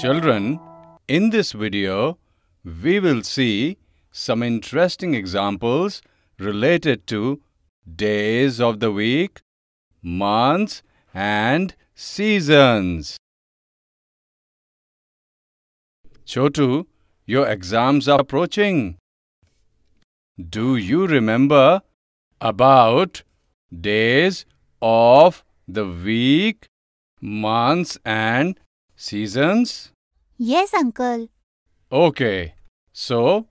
Children, in this video, we will see some interesting examples related to days of the week, months and seasons. Chotu, your exams are approaching. Do you remember about days of the week, months and seasons? Yes, uncle. Okay. So,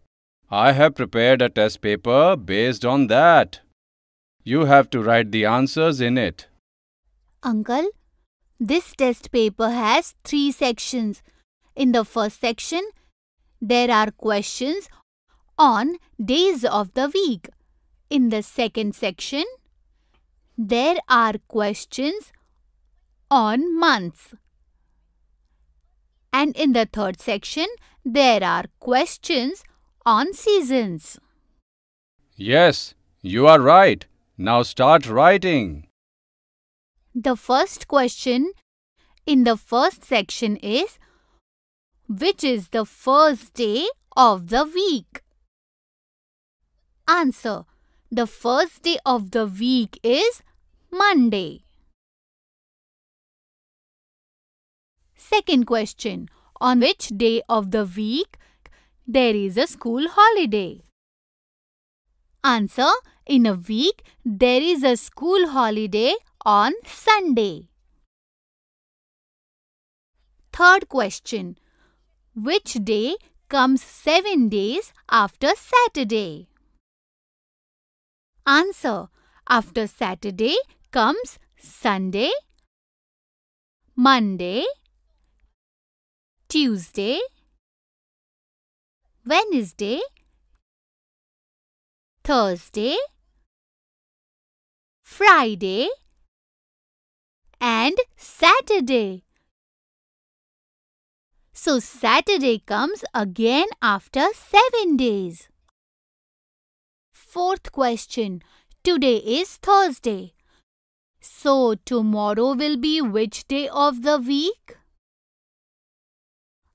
I have prepared a test paper based on that. You have to write the answers in it. Uncle, this test paper has three sections. In the first section, there are questions on days of the week. In the second section, there are questions on months. And in the third section, there are questions on seasons. Yes, you are right. Now start writing. The first question in the first section is Which is the first day of the week? Answer The first day of the week is Monday. Second question on which day of the week there is a school holiday? Answer In a week, there is a school holiday on Sunday. Third question Which day comes seven days after Saturday? Answer After Saturday comes Sunday, Monday, Tuesday, Wednesday, Thursday, Friday and Saturday. So Saturday comes again after 7 days. Fourth question. Today is Thursday. So tomorrow will be which day of the week?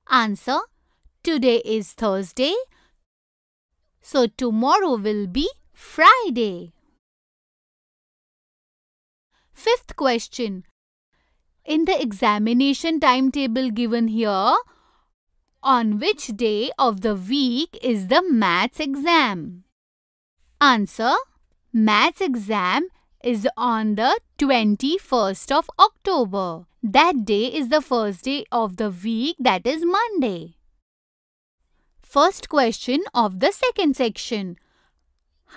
Answer Today is Thursday. So tomorrow will be Friday. Fifth question. In the examination timetable given here, on which day of the week is the maths exam? Answer. Maths exam is on the 21st of October. That day is the first day of the week that is Monday. First question of the second section.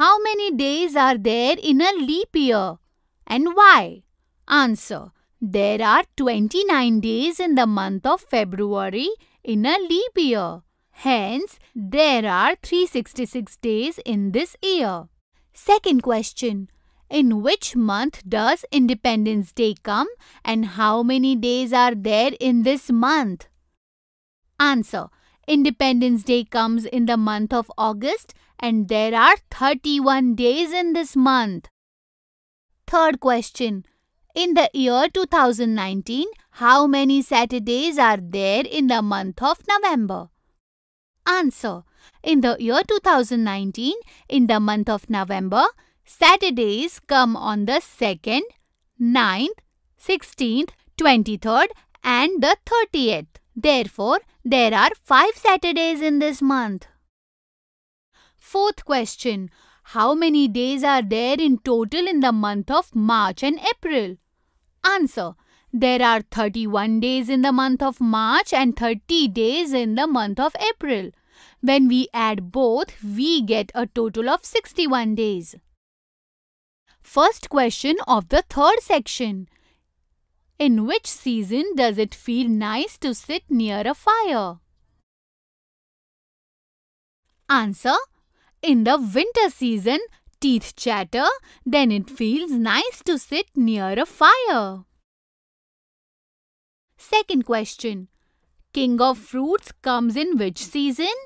How many days are there in a leap year and why? Answer. There are 29 days in the month of February in a leap year. Hence, there are 366 days in this year. Second question. In which month does Independence Day come and how many days are there in this month? Answer. Independence Day comes in the month of August and there are 31 days in this month. Third question. In the year 2019, how many Saturdays are there in the month of November? Answer. In the year 2019, in the month of November, Saturdays come on the 2nd, 9th, 16th, 23rd and the 30th. Therefore, there are 5 Saturdays in this month. Fourth question. How many days are there in total in the month of March and April? Answer. There are 31 days in the month of March and 30 days in the month of April. When we add both, we get a total of 61 days. First question of the third section. In which season does it feel nice to sit near a fire? Answer. In the winter season, teeth chatter, then it feels nice to sit near a fire. Second question. King of fruits comes in which season?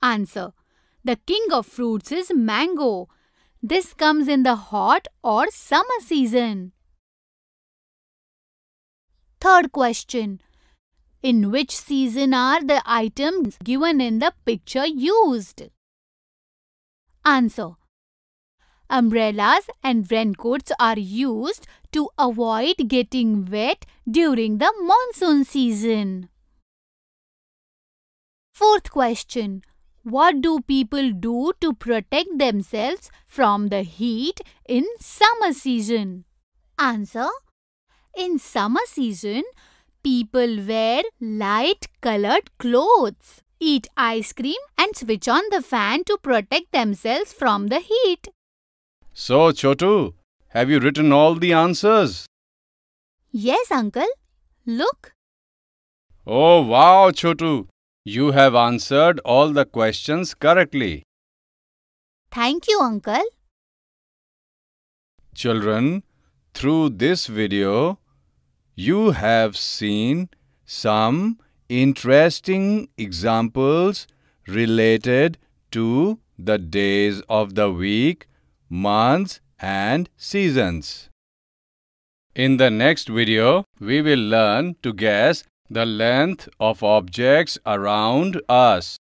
Answer. The king of fruits is mango this comes in the hot or summer season. Third question. In which season are the items given in the picture used? Answer. Umbrellas and raincoats are used to avoid getting wet during the monsoon season. Fourth question. What do people do to protect themselves from the heat in summer season? Answer In summer season, people wear light colored clothes, eat ice cream, and switch on the fan to protect themselves from the heat. So, Chotu, have you written all the answers? Yes, uncle. Look. Oh, wow, Chotu. You have answered all the questions correctly. Thank you, Uncle. Children, through this video, you have seen some interesting examples related to the days of the week, months and seasons. In the next video, we will learn to guess the length of objects around us.